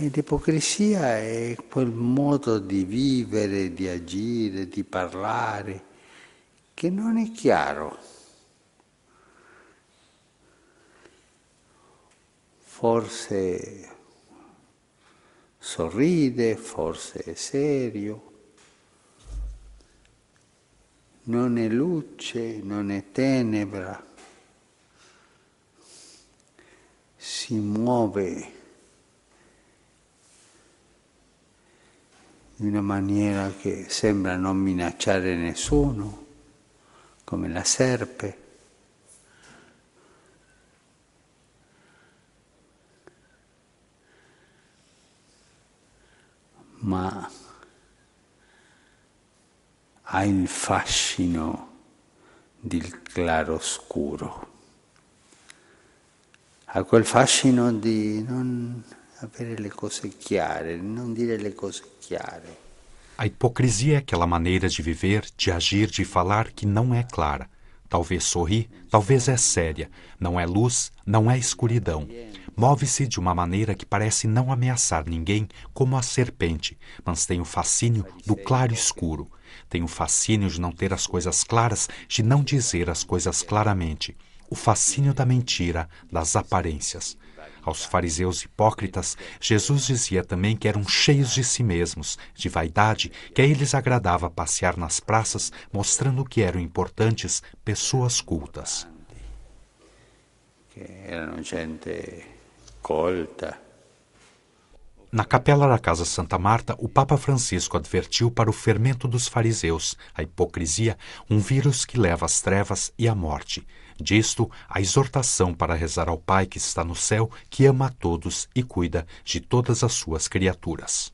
L'ipocrisia è quel modo di vivere, di agire, di parlare, che non è chiaro. Forse sorride, forse è serio, non è luce, non è tenebra, si muove in una maniera che sembra non minacciare nessuno, come la serpe. ma ha il fascino del chiaroscuro, ha quel fascino di non avere le cose chiare, non dire le cose chiare. A hipocrisia é aquela maneira de viver, de agir, de falar que não é clara. Talvez sorri, talvez é séria. Não é luz, não é escuridão. Move-se de uma maneira que parece não ameaçar ninguém, como a serpente, mas tem o fascínio do claro escuro. Tem o fascínio de não ter as coisas claras, de não dizer as coisas claramente. O fascínio da mentira, das aparências. Aos fariseus hipócritas, Jesus dizia também que eram cheios de si mesmos, de vaidade, que a eles agradava passear nas praças mostrando que eram importantes pessoas cultas. Que eram gente colta. Na capela da Casa Santa Marta, o Papa Francisco advertiu para o fermento dos fariseus, a hipocrisia, um vírus que leva às trevas e à morte. Disto, a exortação para rezar ao Pai que está no céu, que ama a todos e cuida de todas as suas criaturas.